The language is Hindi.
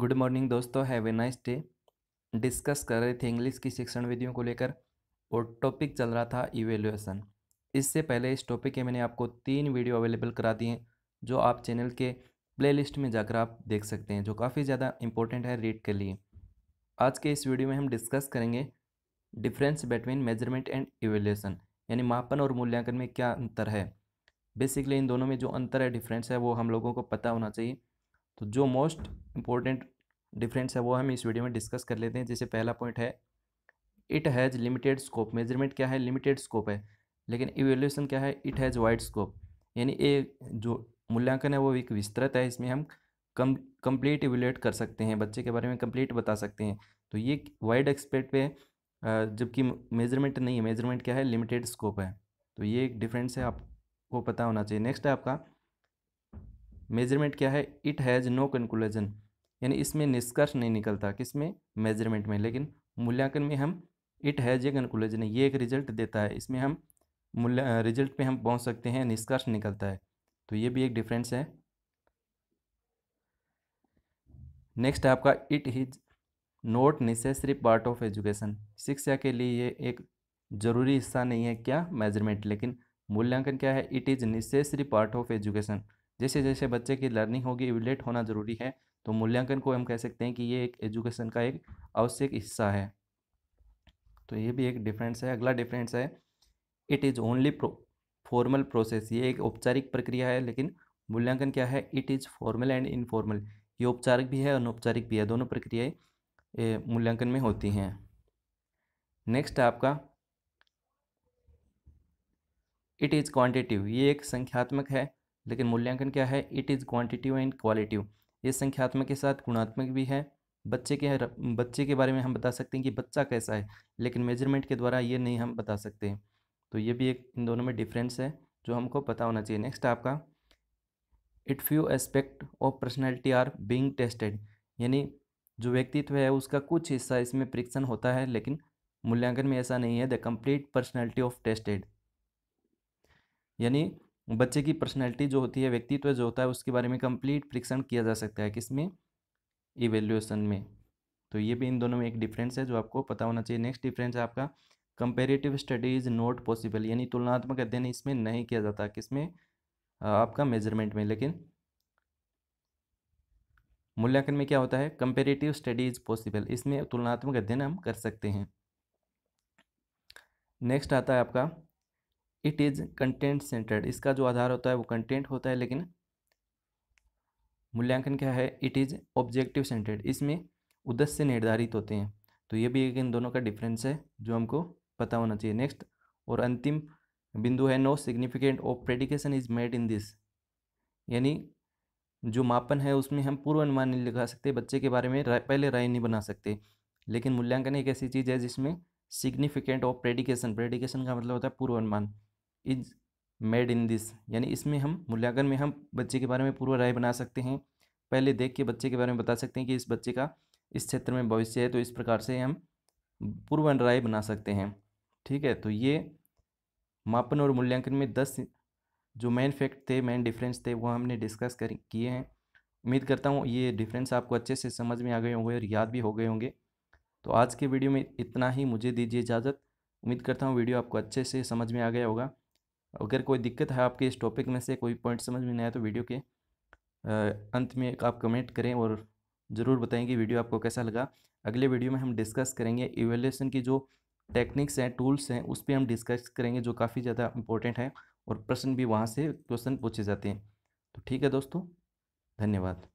गुड मॉर्निंग दोस्तों have a nice day discuss कर रहे थे इंग्लिश की शिक्षण विधियों को लेकर और टॉपिक चल रहा था इवेल्युएसन इससे पहले इस टॉपिक के मैंने आपको तीन वीडियो अवेलेबल करा दिए जो आप चैनल के प्लेलिस्ट में जाकर आप देख सकते हैं जो काफ़ी ज़्यादा इंपॉर्टेंट है रीड के लिए आज के इस वीडियो में हम डिस्कस करेंगे difference between measurement and evaluation यानी मापन और मूल्यांकन में क्या अंतर है बेसिकली इन दोनों में जो अंतर है डिफरेंस है वो हम लोगों को पता होना चाहिए तो जो मोस्ट इम्पोर्टेंट डिफरेंस है वो हम इस वीडियो में डिस्कस कर लेते हैं जैसे पहला पॉइंट है it has limited scope measurement क्या है लिमिटेड स्कोप है लेकिन इवेल्यूशन क्या है इट हैज़ वाइड स्कोप यानी ये जो मूल्यांकन है वो एक विस्तृत है इसमें हम कम कम्प्लीट इवेल्यूएट कर सकते हैं बच्चे के बारे में कंप्लीट बता सकते हैं तो ये वाइड एक्सपेक्ट पे है जबकि मेजरमेंट नहीं है मेजरमेंट क्या है लिमिटेड स्कोप है तो ये एक डिफरेंस है आपको पता होना चाहिए नेक्स्ट है आपका मेजरमेंट क्या है इट हैज़ नो कंक्लूजन यानी इसमें निष्कर्ष नहीं निकलता किसमें मेजरमेंट में लेकिन मूल्यांकन में हम इट हैज़ ये कंक्लूजन ये एक रिजल्ट देता है इसमें हम मूल्य रिजल्ट पे हम पहुंच सकते हैं निष्कर्ष निकलता है तो ये भी एक डिफरेंस है नेक्स्ट है आपका it is not necessary part of education शिक्षा के लिए ये एक ज़रूरी हिस्सा नहीं है क्या मेजरमेंट लेकिन मूल्यांकन क्या है it is necessary part of education जैसे जैसे बच्चे की लर्निंग होगी इवेलेट होना ज़रूरी है तो मूल्यांकन को हम कह सकते हैं कि ये एक एजुकेशन का एक आवश्यक हिस्सा है तो ये भी एक डिफरेंस है अगला डिफरेंस है it is only formal process ये एक औपचारिक प्रक्रिया है लेकिन मूल्यांकन क्या है it is formal and informal ये औपचारिक भी है अनौपचारिक भी है दोनों प्रक्रियाएँ मूल्यांकन में होती हैं नेक्स्ट आपका इट इज़ क्वांटिटिव ये एक संख्यात्मक है लेकिन मूल्यांकन क्या है it is quantitative and qualitative ये संख्यात्मक के साथ गुणात्मक भी है बच्चे के बच्चे के बारे में हम बता सकते हैं कि बच्चा कैसा है लेकिन मेजरमेंट के द्वारा ये नहीं हम बता सकते तो ये भी एक इन दोनों में डिफरेंस है जो हमको पता होना चाहिए नेक्स्ट आपका it few aspect of personality are being tested यानी जो व्यक्तित्व है उसका कुछ हिस्सा इसमें परीक्षण होता है लेकिन मूल्यांकन में ऐसा नहीं है the complete personality of tested यानी बच्चे की पर्सनैलिटी जो होती है व्यक्तित्व जो होता है उसके बारे में कंप्लीट परीक्षण किया जा सकता है किसमें इवेल्यूएसन में तो ये भी इन दोनों में एक डिफरेंस है जो आपको पता होना चाहिए नेक्स्ट डिफरेंस है आपका comparative study is not possible यानी तुलनात्मक अध्ययन इसमें नहीं किया जाता किसमें आपका मेजरमेंट में लेकिन मूल्यांकन में क्या होता है कंपेरेटिव स्टडी इज पॉसिबल इसमें तुलनात्मक अध्ययन हम कर सकते हैं नेक्स्ट आता है आपका इट इज़ कंटेंट सेंटर्ड इसका जो आधार होता है वो कंटेंट होता है लेकिन मूल्यांकन क्या है इट इज़ ऑब्जेक्टिव सेंटर्ड इसमें उद्देश्य निर्धारित होते हैं तो ये भी एक इन दोनों का डिफरेंस है जो हमको पता होना चाहिए नेक्स्ट और अंतिम बिंदु है no significant of prediction is made in this यानी जो मापन है उसमें हम पूर्व अनुमान नहीं लगा सकते बच्चे के बारे में पहले राय नहीं बना सकते लेकिन मूल्यांकन एक ऐसी चीज़ है जिसमें सिग्निफिकेंट ऑफ प्रेडिकेशन प्रेडिकेशन का मतलब होता है पूर्व अनुमान इज मेड इन दिस यानी इसमें हम मूल्यांकन में हम बच्चे के बारे में पूर्व राय बना सकते हैं पहले देख के बच्चे के बारे में बता सकते हैं कि इस बच्चे का इस क्षेत्र में भविष्य है तो इस प्रकार से हम पूर्व राय बना सकते हैं ठीक है तो ये मापन और मूल्यांकन में दस जो मेन फैक्ट थे मेन डिफरेंस थे वो हमने डिस्कस कर किए हैं उम्मीद करता हूँ ये डिफरेंस आपको अच्छे से समझ में आ गए होंगे और याद भी हो गए होंगे तो आज के वीडियो में इतना ही मुझे दीजिए इजाज़त उम्मीद करता हूँ वीडियो आपको अच्छे से समझ में आ गया होगा अगर कोई दिक्कत है आपके इस टॉपिक में से कोई पॉइंट समझ में नहीं आया तो वीडियो के अंत में आप कमेंट करें और ज़रूर बताएं कि वीडियो आपको कैसा लगा अगले वीडियो में हम डिस्कस करेंगे इवेल्यूशन की जो टेक्निक्स हैं टूल्स हैं उस पर हम डिस्कस करेंगे जो काफ़ी ज़्यादा इंपॉर्टेंट है और प्रश्न भी वहाँ से क्वेश्चन पूछे जाते हैं तो ठीक है दोस्तों धन्यवाद